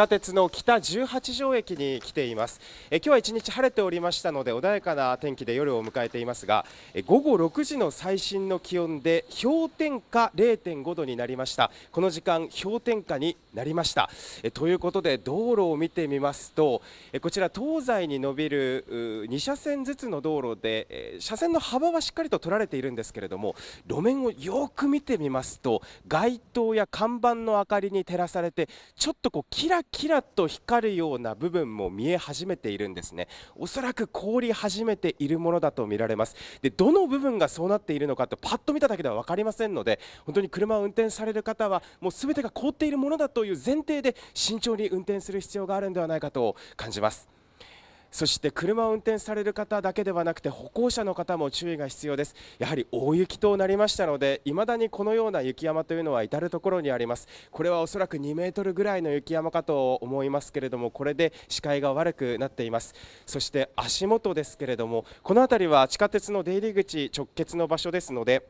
下鉄の北十八条駅に来ていますえ今日は一日晴れておりましたので穏やかな天気で夜を迎えていますがえ午後6時の最新の気温で氷点下0.5度になりましたこの時間氷点下になりましたえということで道路を見てみますとえこちら東西に伸びる2車線ずつの道路で、え車線の幅はしっかりと取られているんですけれども路面をよく見てみますと街灯や看板の明かりに照らされてちょっとこうキラキラッと光るような部分も見え始めているんですねおそらく凍り始めているものだと見られますでどの部分がそうなっているのかとパッと見ただけでは分かりませんので本当に車を運転される方はもう全てが凍っているものだという前提で慎重に運転する必要があるんではないかと感じますそして車を運転される方だけではなくて歩行者の方も注意が必要ですやはり大雪となりましたのでいまだにこのような雪山というのは至る所にありますこれはおそらく2メートルぐらいの雪山かと思いますけれどもこれで視界が悪くなっていますそして足元ですけれどもこの辺りは地下鉄の出入り口直結の場所ですので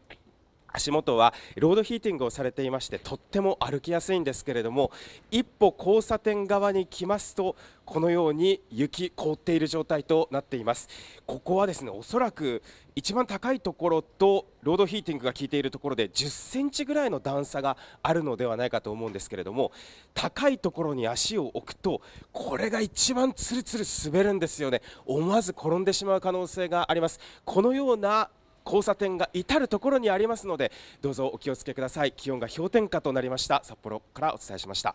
足元はロードヒーティングをされていましてとっても歩きやすいんですけれども一歩交差点側に来ますとこのように雪凍っている状態となっていますここはですねおそらく一番高いところとロードヒーティングが効いているところで10センチぐらいの段差があるのではないかと思うんですけれども高いところに足を置くとこれが一番つるつる滑るんですよね思わず転んでしまう可能性がありますこのような交差点が至る所にありますのでどうぞお気をつけください気温が氷点下となりました札幌からお伝えしました